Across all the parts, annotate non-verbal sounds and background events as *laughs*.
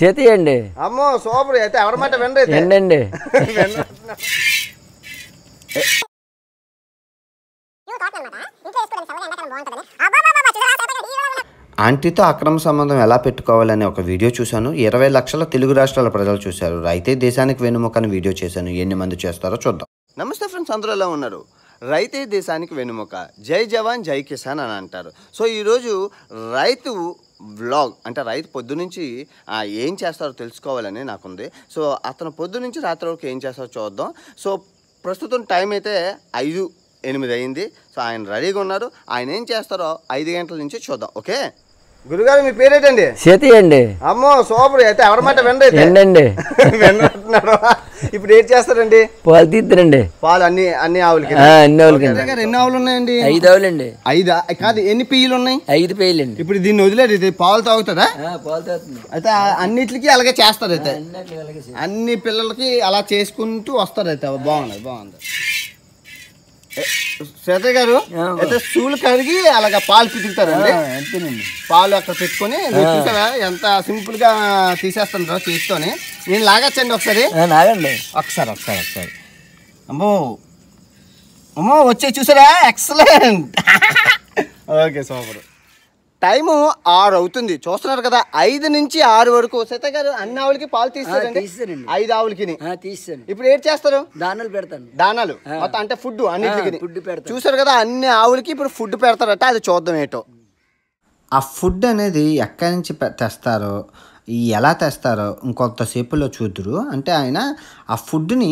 చేతియండి అమ్మో సూపర్ అయితే ఎవరి మాట వినండి ఆంటీతో అక్రమ సంబంధం ఎలా పెట్టుకోవాలని ఒక వీడియో చూశాను ఇరవై లక్షల తెలుగు రాష్ట్రాల ప్రజలు చూశారు అయితే దేశానికి వెనుముకని వీడియో చేశాను ఎన్ని మంది చేస్తారో చూద్దాం నమస్తే ఫ్రెండ్స్ అందరూ ఎలా ఉన్నారు రైతే దేశానికి వెనుముక జై జవాన్ జై కిసాన్ అని అంటారు సో ఈరోజు రైతు వ్లాగ్ అంటే రైతు పొద్దు నుంచి ఏం చేస్తారో తెలుసుకోవాలని నాకుంది సో అతను పొద్దు నుంచి రాత్రి వరకు ఏం చేస్తారో చూద్దాం సో ప్రస్తుతం టైం అయితే ఐదు ఎనిమిది అయింది సో ఆయన రెడీగా ఉన్నారు ఆయన ఏం చేస్తారో ఐదు గంటల నుంచి చూద్దాం ఓకే గురుగారు మీ పేరేటండి అండి అమ్మో సోపుడు అయితే ఎవరి మాట వినండి *laughs* వినండి ఇప్పుడు ఏం చేస్తారండి పాలు తీద్దరండి పాలు అన్ని అన్ని ఆవులకి అన్ని ఆవులకి ఎన్ని ఆవులు ఉన్నాయండి ఐదు ఆవులు అండి ఐదు కాదు ఎన్ని పియ్యలు ఉన్నాయి ఐదు పెయ్యలు అండి ఇప్పుడు దీన్ని వదిలేదు ఇది పాలు తాగుతుందా పాలు తాగుతుంది అయితే అన్నిటికీ అలాగే చేస్తారు అయితే అన్ని పిల్లలకి అలా చేసుకుంటూ వస్తారు అయితే బాగుంది బాగుంది శ్వేత గారు అయితే స్టూలు కడిగి అలాగ పాలు అండి అంతేనండి పాలు అక్కడ పెట్టుకొని ఎంత సింపుల్ గా తీసేస్తాను చేతితోని నేను లాగచ్చండి ఒకసారి లాగండి ఒకసారి ఒకసారి ఒకసారి అమ్మో అమ్మో వచ్చే చూసారా ఎక్సలెంట్ *laughs* ఓకే సూపర్ టైము ఆరు అవుతుంది చూస్తున్నారు కదా ఐదు నుంచి ఆరు వరకు సీత గారు అన్ని ఆవులకి పాలు తీస్తారండి ఐదు ఆవులకి తీస్తాను ఇప్పుడు ఏం చేస్తారు దానాలు పెడతాను దానాలు మొత్తం అంటే ఫుడ్ అన్ని ఫుడ్ పెడతారు చూసారు కదా అన్ని ఆవులకి ఇప్పుడు ఫుడ్ పెడతారట అది చూద్దాం ఏటో ఆ ఫుడ్ అనేది ఎక్కడి నుంచి తెస్తారో ఎలా తెస్తారో ఇంకొంతసేపులో చూద్దరు అంటే ఆయన ఆ ఫుడ్ని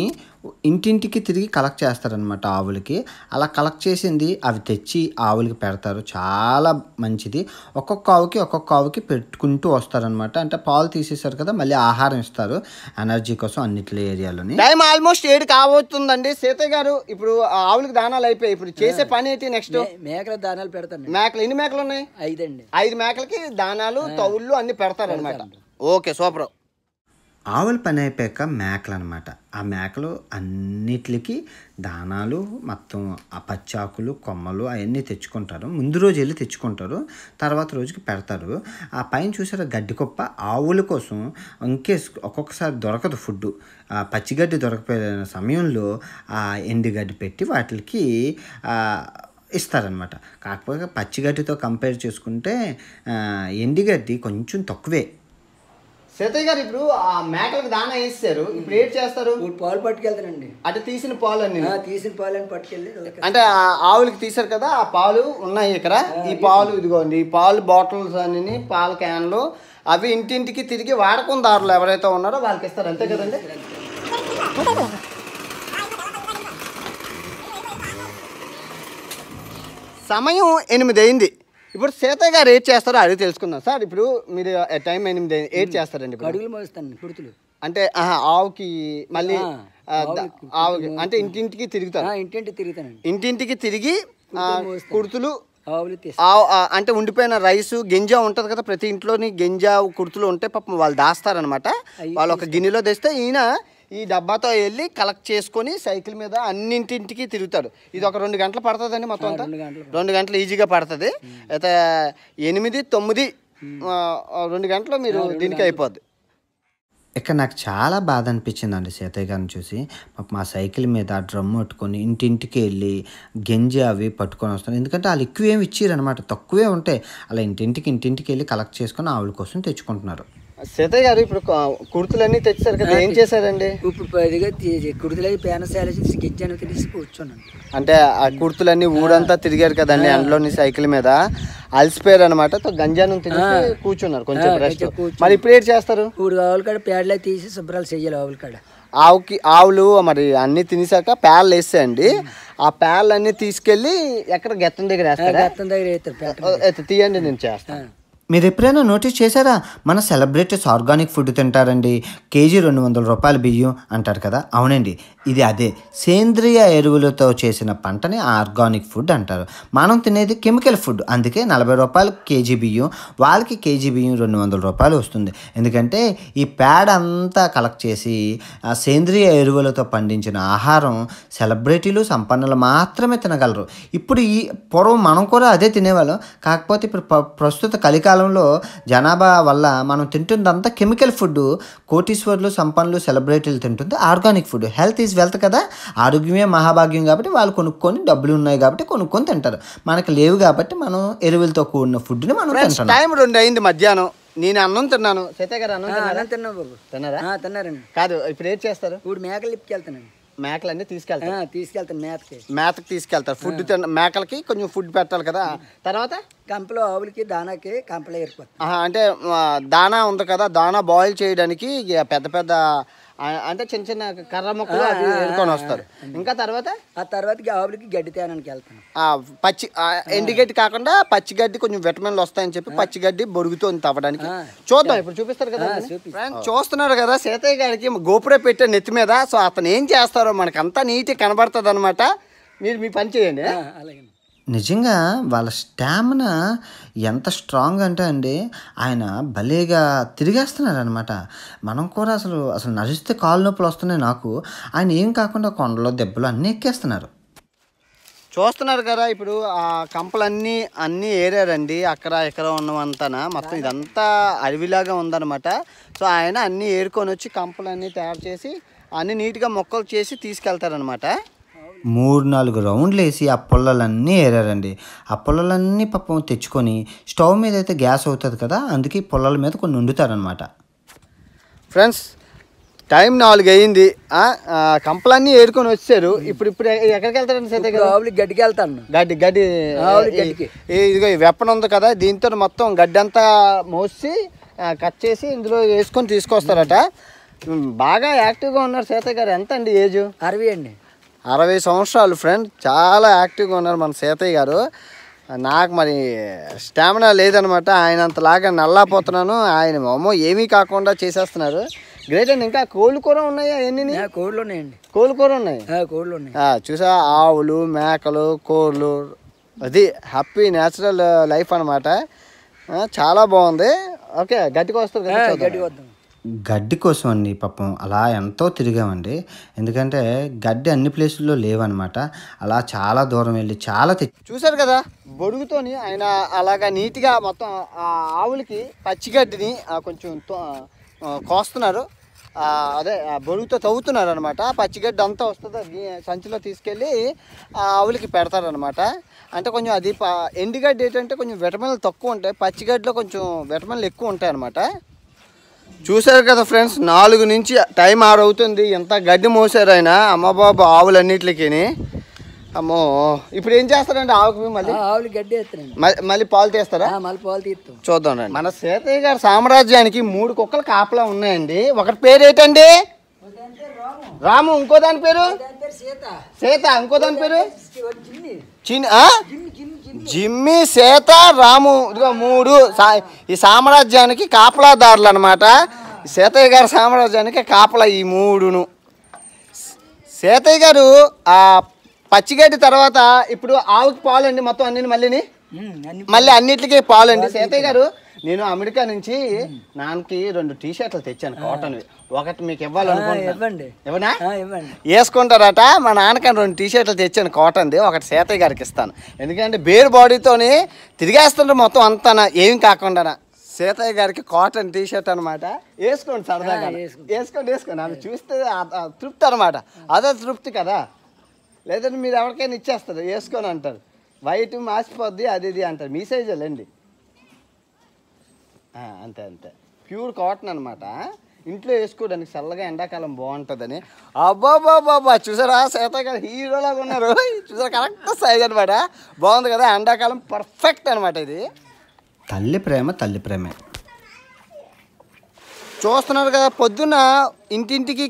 ఇంటింటికి తిరిగి కలెక్ట్ చేస్తారనమాట ఆవులకి అలా కలెక్ట్ చేసింది అవి తెచ్చి ఆవులకి పెడతారు చాలా మంచిది ఒక్కొక్క ఆవుకి ఒక్కొక్క ఆవుకి పెట్టుకుంటూ వస్తారనమాట అంటే పాలు తీసేశారు కదా మళ్ళీ ఆహారం ఇస్తారు ఎనర్జీ కోసం అన్నిట్ల ఏరియాలోని టైం ఆల్మోస్ట్ ఏడు కావతుందండి సీతయ్య గారు ఇప్పుడు ఆవులకి దానాలు అయిపోయాయి ఇప్పుడు చేసే పని అయితే నెక్స్ట్ మేకల దానాలు పెడతాను మేకలు ఎన్ని మేకలు ఉన్నాయి ఐదు అండి ఐదు మేకలకి దానాలు తవుళ్ళు అన్ని పెడతారు అనమాట ఓకే సూపర్ ఆవుల పని అయిపోయాక మేకలు అనమాట ఆ మేకలు అన్నిటికి దానాలు మొత్తం ఆ పచ్చాకులు కొమ్మలు అవన్నీ తెచ్చుకుంటారు ముందు రోజు వెళ్ళి తెచ్చుకుంటారు తర్వాత రోజుకి పెడతారు ఆ పైన చూసారు గడ్డి కుప్ప ఆవుల కోసం ఇంకేస్ ఒక్కొక్కసారి దొరకదు ఫుడ్ ఆ పచ్చిగడ్డి దొరకపోయిన సమయంలో ఆ ఎండుగడ్డి పెట్టి వాటికి ఇస్తారనమాట కాకపోతే పచ్చిగడ్డితో కంపేర్ చేసుకుంటే ఎండుగడ్డి కొంచెం తక్కువే సీతయ్య గారు ఇప్పుడు ఆ మేకలకు దాన వేస్తారు ఇప్పుడు ఏం చేస్తారు ఇప్పుడు పాలు పట్టుకెళ్తానండి అంటే తీసిన పాలు అని తీసిన పాలు అని పట్టుకెళ్ళి అంటే ఆవులకి తీసారు కదా ఆ పాలు ఉన్నాయి ఇక్కడ ఈ పాలు ఇదిగోండి ఈ పాలు బాటిల్స్ అని పాల క్యాన్లు అవి ఇంటింటికి తిరిగి దారులు ఎవరైతే ఉన్నారో వాళ్ళకి ఇస్తారు అంతే కదండి సమయం ఎనిమిది అయింది ఇప్పుడు సీతయ్య గారు ఏది చేస్తారో అది తెలుసుకుందాం సార్ ఇప్పుడు మీరు టైం ఎనిమిది ఏది చేస్తారండి అడుగులు మోస్తాను కుడుతులు అంటే ఆవుకి మళ్ళీ ఆవుకి అంటే ఇంటింటికి తిరుగుతారు ఇంటింటికి తిరుగుతాను ఇంటింటికి తిరిగి కుర్తులు అంటే ఉండిపోయిన రైస్ గింజ ఉంటుంది కదా ప్రతి ఇంట్లోని గింజ కుర్తులు ఉంటే పాపం వాళ్ళు దాస్తారనమాట వాళ్ళు ఒక గిన్నెలో తెస్తే ఈయన ఈ డబ్బాతో వెళ్ళి కలెక్ట్ చేసుకొని సైకిల్ మీద అన్నింటింటికి తిరుగుతాడు ఇది ఒక రెండు గంటలు అండి మొత్తం అంతా రెండు గంటలు ఈజీగా పడుతుంది అయితే ఎనిమిది తొమ్మిది రెండు గంటలు మీరు దీనికి అయిపోద్ది ఇక్కడ నాకు చాలా బాధ అనిపించిందండి సీతయ్య గారిని చూసి మా సైకిల్ మీద ఆ డ్రమ్ పట్టుకొని ఇంటింటికి వెళ్ళి గెంజి అవి పట్టుకొని వస్తాను ఎందుకంటే వాళ్ళు ఎక్కువ ఏమి ఇచ్చారనమాట తక్కువే ఉంటే అలా ఇంటింటికి ఇంటింటికి వెళ్ళి కలెక్ట్ చేసుకొని ఆవిడ కోసం తెచ్చుకుంటున్నారు సీతయ్య గారు ఇప్పుడు కుర్తులన్నీ తెచ్చారు కదా ఏం చేశారండి ఇప్పుడు కుర్తులకి పేన చేసి గిజ్జాను తెలిసి కూర్చున్నాను అంటే ఆ కుర్తులన్నీ ఊరంతా తిరిగారు కదండి అందులోని సైకిల్ మీద అలసిపోయారు అనమాట గంజాను తినేసి కూర్చున్నారు కొంచెం రెస్ట్ మరి ఇప్పుడు ఏం చేస్తారు ఇప్పుడు ఆవులు కాడ పేడలే తీసి శుభ్రాలు చెయ్యాలి ఆవుల కాడ ఆవుకి ఆవులు మరి అన్ని తినేసాక పేర్లు వేసేయండి ఆ పేర్లు తీసుకెళ్ళి ఎక్కడ గెత్తం దగ్గర వేస్తారు గెత్తం దగ్గర తీయండి నేను చేస్తాను మీరు ఎప్పుడైనా నోటీస్ చేశారా మన సెలబ్రిటీస్ ఆర్గానిక్ ఫుడ్ తింటారండి కేజీ రెండు వందల రూపాయల బియ్యం అంటారు కదా అవునండి ఇది అదే సేంద్రియ ఎరువులతో చేసిన పంటని ఆర్గానిక్ ఫుడ్ అంటారు మనం తినేది కెమికల్ ఫుడ్ అందుకే నలభై రూపాయలు కేజీ బియ్యం వాళ్ళకి కేజీ బియ్యం రెండు వందల రూపాయలు వస్తుంది ఎందుకంటే ఈ ప్యాడ్ అంతా కలెక్ట్ చేసి ఆ సేంద్రియ ఎరువులతో పండించిన ఆహారం సెలబ్రిటీలు సంపన్నులు మాత్రమే తినగలరు ఇప్పుడు ఈ పూర్వం మనం కూడా అదే తినేవాళ్ళం కాకపోతే ఇప్పుడు ప్రస్తుత కలికాలం కాలంలో జనాభా వల్ల మనం తింటుందంతా కెమికల్ ఫుడ్ కోటీశ్వర్లు సంపన్నులు సెలబ్రిటీలు తింటుంది organic food health is wealth కదా ఆరోగ్యమే మహాభాగ్యం కాబట్టి వాళ్ళు కొనుక్కొని డబ్బులు ఉన్నాయి కాబట్టి కొనుక్కొని తింటారు మనకు లేవు కాబట్టి మనం ఎరువులతో కూడిన ఫుడ్ని మనం తింటాం టైం రెండు అయింది మధ్యాహ్నం నేను అన్నం తిన్నాను సీతయ్య గారు అన్నం తిన్నారా తిన్నారండి కాదు ఇప్పుడు ఏం చేస్తారు ఇప్పుడు మేకలు ఇప్పుకెళ్తానండి మేకలన్నీ తీసుకెళ్తారు తీసుకెళ్తాను మేతకి మేతకి తీసుకెళ్తారు ఫుడ్ మేకలకి కొంచెం ఫుడ్ పెట్టాలి కదా తర్వాత కంపలో ఆవులకి దానాకి కంపలో ఏర్పడుతుంది అంటే దానా ఉంది కదా దానా బాయిల్ చేయడానికి పెద్ద పెద్ద అంటే చిన్న చిన్న కర్ర మొక్కలు అది ఏరుకొని వస్తారు ఇంకా తర్వాత ఆ తర్వాత ఆవులకి గడ్డి తేనానికి వెళ్తాను పచ్చి ఎండుగడ్డి కాకుండా పచ్చి గడ్డి కొంచెం విటమిన్లు వస్తాయని చెప్పి పచ్చి గడ్డి బొరుగుతుంది తవ్వడానికి చూద్దాం ఇప్పుడు చూపిస్తారు కదా చూస్తున్నారు కదా సీతయ్య గారికి గోపురే పెట్టే నెత్తి మీద సో అతను ఏం చేస్తారో మనకంతా నీట్ కనబడుతుంది అనమాట మీరు మీ పని చేయండి అలాగే నిజంగా వాళ్ళ స్టామినా ఎంత స్ట్రాంగ్ అంటే అండి ఆయన భలేగా తిరిగేస్తున్నారు అనమాట మనం కూడా అసలు అసలు నడిస్తే కాలు నొప్పులు వస్తున్నాయి నాకు ఆయన ఏం కాకుండా కొండలో దెబ్బలు అన్నీ ఎక్కేస్తున్నారు చూస్తున్నారు కదా ఇప్పుడు ఆ కంపలన్నీ అన్నీ ఏరారండి అక్కడ ఇక్కడ ఉన్నవంతన మొత్తం ఇదంతా అడవిలాగా ఉందన్నమాట సో ఆయన అన్నీ ఏరుకొని వచ్చి కంపలన్నీ తయారు చేసి అన్నీ నీట్గా మొక్కలు చేసి తీసుకెళ్తారనమాట మూడు నాలుగు రౌండ్లు వేసి ఆ పుల్లలన్నీ ఏరారండి ఆ పుల్లలన్నీ పాపం తెచ్చుకొని స్టవ్ మీద అయితే గ్యాస్ అవుతుంది కదా అందుకే పుల్లల మీద కొన్ని వండుతారనమాట ఫ్రెండ్స్ టైం నాలుగు అయ్యింది కంపలన్నీ ఏరుకొని వచ్చారు ఇప్పుడు ఇప్పుడు ఎక్కడికి వెళ్తారండి సైతే ఆవులకి గడ్డికి వెళ్తాను గడ్డి గడ్డి ఇదిగో ఈ వెప్పన ఉంది కదా దీంతో మొత్తం గడ్డి అంతా మోసి కట్ చేసి ఇందులో వేసుకొని తీసుకొస్తారట బాగా యాక్టివ్గా ఉన్నారు సీత గారు ఎంత అండి ఏజ్ అరవై అండి అరవై సంవత్సరాలు ఫ్రెండ్ చాలా యాక్టివ్గా ఉన్నారు మన సీతయ్య గారు నాకు మరి స్టామినా లేదనమాట ఆయన అంతలాగా నల్లాపోతున్నాను ఆయన అమ్మో ఏమీ కాకుండా చేసేస్తున్నారు గ్రేట్ అండి ఇంకా కోళ్ళు కూర ఉన్నాయా ఎన్ని కోళ్ళు ఉన్నాయండి కోళ్ళు కూర ఉన్నాయి కోళ్ళు ఉన్నాయి చూసా ఆవులు మేకలు కోళ్ళు అది హ్యాపీ న్యాచురల్ లైఫ్ అనమాట చాలా బాగుంది ఓకే గట్టిగా వస్తుంది వద్దాం గడ్డి కోసం అండి పాపం అలా ఎంతో తిరిగామండి ఎందుకంటే గడ్డి అన్ని ప్లేసుల్లో లేవన్నమాట అలా చాలా దూరం వెళ్ళి చాలా తెచ్చి చూశారు కదా బొడుగుతోని ఆయన అలాగా నీట్గా మొత్తం ఆ ఆవులకి పచ్చిగడ్డిని కొంచెం కోస్తున్నారు అదే బొడుగుతో తవ్వుతున్నారు అనమాట పచ్చిగడ్డి అంతా వస్తుంది సంచిలో తీసుకెళ్ళి ఆవులకి పెడతారనమాట అంటే కొంచెం అది ఎండుగడ్డి ఏంటంటే కొంచెం విటమిన్లు తక్కువ ఉంటాయి పచ్చిగడ్డిలో కొంచెం విటమిన్లు ఎక్కువ ఉంటాయి అనమాట చూశారు కదా ఫ్రెండ్స్ నాలుగు నుంచి టైం ఆరవుతుంది ఎంత గడ్డి మోసారు ఆయన అమ్మబాబు ఆవులన్నిటికి అమ్మో ఇప్పుడు ఏం చేస్తారండి ఆవుకి మళ్ళీ ఆవులు గడ్డి వేస్తారండి మళ్ళీ పాలు తీస్తారా మళ్ళీ పాలు తీస్తాం చూద్దాం రండి మన సీతయ్య గారి సామ్రాజ్యానికి మూడు కుక్కలు కాపలా ఉన్నాయండి ఒకటి పేరు ఏంటండి రాము ఇంకో దాని పేరు సీత సీత ఇంకో దాని పేరు చిన్ని జిమ్మి సీత రాము ఇదిగో మూడు ఈ సామ్రాజ్యానికి కాపలాదారులు అనమాట సీతయ్య గారి సామ్రాజ్యానికి కాపలా ఈ మూడును సీతయ్య గారు ఆ పచ్చిగడ్డి తర్వాత ఇప్పుడు ఆవుకి పాలు అండి మొత్తం అన్ని మళ్ళీని మళ్ళీ అన్నిటికీ పాలు అండి సీతయ్య గారు నేను అమెరికా నుంచి నాన్నకి రెండు టీ షర్ట్లు తెచ్చాను కాటన్వి ఒకటి మీకు ఇవ్వాలనుకుంటున్నా ఇవ్వనా ఇవ్వండి వేసుకుంటారట మా నాన్నకని రెండు టీ షర్ట్లు తెచ్చాను కాటన్ది ఒకటి సేతయ్య గారికి ఇస్తాను ఎందుకంటే బేర్ బాడీతోని తిరిగేస్తుంటే మొత్తం అంతనా ఏం కాకుండా సీతయ్య గారికి కాటన్ టీ షర్ట్ అనమాట వేసుకోండి సరదాగా వేసుకోండి వేసుకోండి అవి చూస్తే తృప్తి అనమాట అదే తృప్తి కదా లేదంటే మీరు ఎవరికైనా ఇచ్చేస్తారు వేసుకొని అంటారు వైట్ మాసిపోద్ది అది ఇది అంటారు మీ సైజులేండి అంతే అంతే ప్యూర్ కాటన్ అనమాట ఇంట్లో వేసుకోవడానికి చల్లగా ఎండాకాలం బాగుంటుందని అబ్బాబాబాబా చూసారా శీతాకాలం హీరోలాగా ఉన్నారు చూసారా కరెక్ట్ సైజ్ అనమాట బాగుంది కదా ఎండాకాలం పర్ఫెక్ట్ అనమాట ఇది తల్లి ప్రేమ తల్లి ప్రేమే చూస్తున్నారు కదా పొద్దున ఇంటింటికి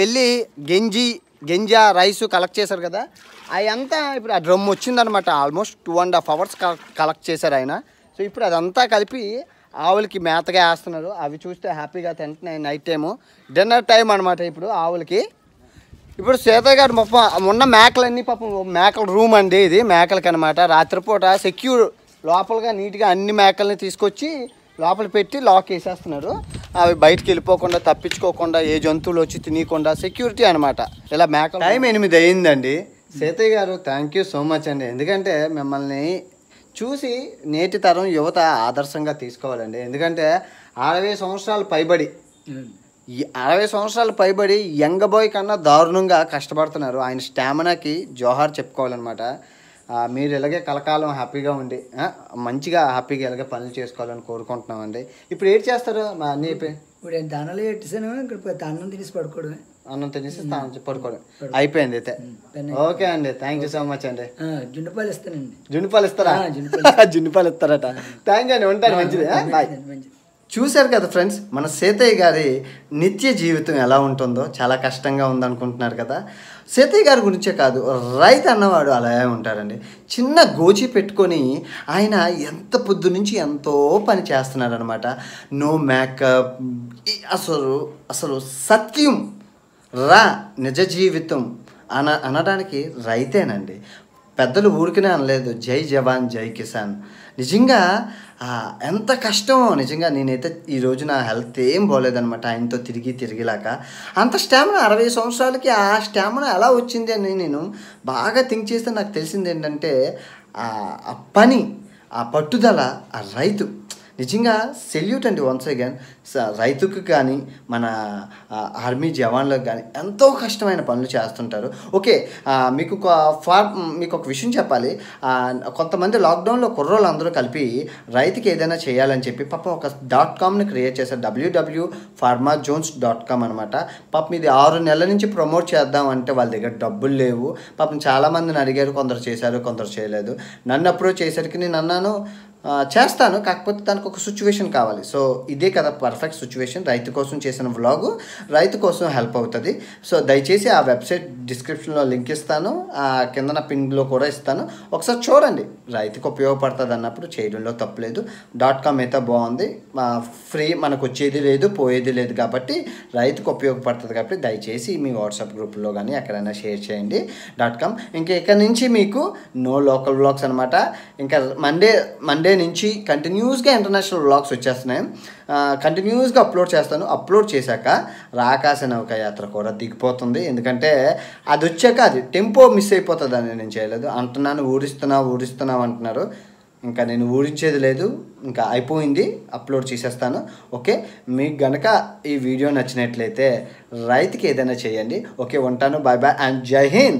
వెళ్ళి గెంజి గెంజా రైస్ కలెక్ట్ చేశారు కదా అవంతా ఇప్పుడు ఆ డ్రమ్ వచ్చిందనమాట almost two and half hours collect చేశారు ఆయన సో ఇప్పుడు అదంతా కలిపి ఆవులకి మేతగా వేస్తున్నారు అవి చూస్తే హ్యాపీగా తింటున్నాయి నైట్ టైము డిన్నర్ టైం అనమాట ఇప్పుడు ఆవులకి ఇప్పుడు సీతయ్య గారు మొప్ప ఉన్న మేకలన్నీ పాపం మేకల రూమ్ అండి ఇది మేకలకి అనమాట రాత్రిపూట సెక్యూర్ లోపలగా నీట్గా అన్ని మేకల్ని తీసుకొచ్చి లోపల పెట్టి లాక్ వేసేస్తున్నారు అవి బయటికి వెళ్ళిపోకుండా తప్పించుకోకుండా ఏ జంతువులు వచ్చి తినకుండా సెక్యూరిటీ అనమాట ఇలా మేకల టైం ఎనిమిది అయ్యిందండి సీతయ్య గారు థ్యాంక్ యూ సో మచ్ అండి ఎందుకంటే మిమ్మల్ని చూసి నేటి తరం యువత ఆదర్శంగా తీసుకోవాలండి ఎందుకంటే అరవై సంవత్సరాలు పైబడి అరవై సంవత్సరాలు పైబడి యంగ్ బాయ్ కన్నా దారుణంగా కష్టపడుతున్నారు ఆయన స్టామినాకి జోహార్ చెప్పుకోవాలన్నమాట మీరు ఇలాగే కలకాలం హ్యాపీగా ఉండి మంచిగా హ్యాపీగా ఇలాగే పనులు చేసుకోవాలని కోరుకుంటున్నామండి ఇప్పుడు ఏం చేస్తారు మా అన్నీ ఇప్పుడు దానాలు పెట్టేసాను ఇక్కడ దానం తినేసి పడుకోవడమే అన్నం తినేసి స్నానం పడుకోవడం అయిపోయింది అయితే ఓకే అండి థ్యాంక్ యూ సో మచ్ అండి జుండుపాలు ఇస్తానండి జుండుపాలు ఇస్తారా జుండుపాలు *laughs* ఇస్తారట థ్యాంక్ యూ అండి ఉంటాను మంచిది మంచిది చూశారు కదా ఫ్రెండ్స్ మన సీతయ్య గారి నిత్య జీవితం ఎలా ఉంటుందో చాలా కష్టంగా ఉందనుకుంటున్నారు కదా సీతయ్య గారి గురించే కాదు రైతు అన్నవాడు అలాగే ఉంటారండి చిన్న గోచి పెట్టుకొని ఆయన ఎంత పొద్దు నుంచి ఎంతో పని చేస్తున్నారనమాట నో మేకప్ అసలు అసలు సత్యం రా నిజ జీవితం అన అనడానికి రైతేనండి పెద్దలు ఊరికనే అనలేదు జై జవాన్ జై కిసాన్ నిజంగా ఎంత కష్టమో నిజంగా నేనైతే ఈరోజు నా హెల్త్ ఏం బాగోలేదనమాట ఆయనతో తిరిగి తిరిగిలాక అంత స్టామినా అరవై సంవత్సరాలకి ఆ స్టామినా ఎలా వచ్చింది అని నేను బాగా థింక్ చేస్తే నాకు తెలిసింది ఏంటంటే ఆ పని ఆ పట్టుదల ఆ రైతు నిజంగా సెల్యూట్ అండి వన్స్ అగైన్ రైతుకు కానీ మన ఆర్మీ జవాన్లకు కానీ ఎంతో కష్టమైన పనులు చేస్తుంటారు ఓకే మీకు ఒక ఫార్ మీకు ఒక విషయం చెప్పాలి కొంతమంది లాక్డౌన్లో కుర్రోళ్ళు అందరూ కలిపి రైతుకి ఏదైనా చేయాలని చెప్పి పాప ఒక డాట్ కామ్ని క్రియేట్ చేశారు W W W pharma zones dot com అనమాట పాపం ఇది ఆరు నెలల నుంచి ప్రమోట్ చేద్దాం అంటే వాళ్ళ దగ్గర డబ్బులు లేవు పాపం చాలామందిని అడిగారు కొందరు చేశారు కొందరు చేయలేదు నన్ను అప్రోచ్ చేసరికి నేను అన్నాను చేస్తాను కాకపోతే దానికి ఒక సిచ్యువేషన్ కావాలి సో ఇదే కదా పర్ఫెక్ట్ సిచ్యువేషన్ రైతు కోసం చేసిన వ్లాగు రైతు కోసం హెల్ప్ అవుతుంది సో దయచేసి ఆ వెబ్సైట్ డిస్క్రిప్షన్లో లింక్ ఇస్తాను ఆ కిందన పిన్లో కూడా ఇస్తాను ఒకసారి చూడండి రైతుకు ఉపయోగపడుతుంది అన్నప్పుడు చేయడంలో తప్పలేదు డాట్ కామ్ అయితే బాగుంది ఫ్రీ మనకు వచ్చేది లేదు పోయేది లేదు కాబట్టి రైతుకు ఉపయోగపడుతుంది కాబట్టి దయచేసి మీ వాట్సాప్ గ్రూప్లో కానీ ఎక్కడైనా షేర్ చేయండి డాట్ కామ్ ఇంకా ఇక్కడ నుంచి మీకు నో లోకల్ బ్లాగ్స్ అనమాట ఇంకా మండే మండే మండే నుంచి కంటిన్యూస్గా ఇంటర్నేషనల్ బ్లాగ్స్ వచ్చేస్తున్నాయి కంటిన్యూస్గా అప్లోడ్ చేస్తాను అప్లోడ్ చేశాక రాకాశ నౌక యాత్ర కూడా దిగిపోతుంది ఎందుకంటే అది వచ్చాక అది టెంపో మిస్ అయిపోతుంది అని నేను చేయలేదు అంటున్నాను ఊరిస్తున్నావు ఊరిస్తున్నావు అంటున్నారు ఇంకా నేను ఊరించేది లేదు ఇంకా అయిపోయింది అప్లోడ్ చేసేస్తాను ఓకే మీకు గనక ఈ వీడియో నచ్చినట్లయితే రైతుకి ఏదైనా చేయండి ఓకే ఉంటాను బాయ్ బాయ్ అండ్ జై హింద్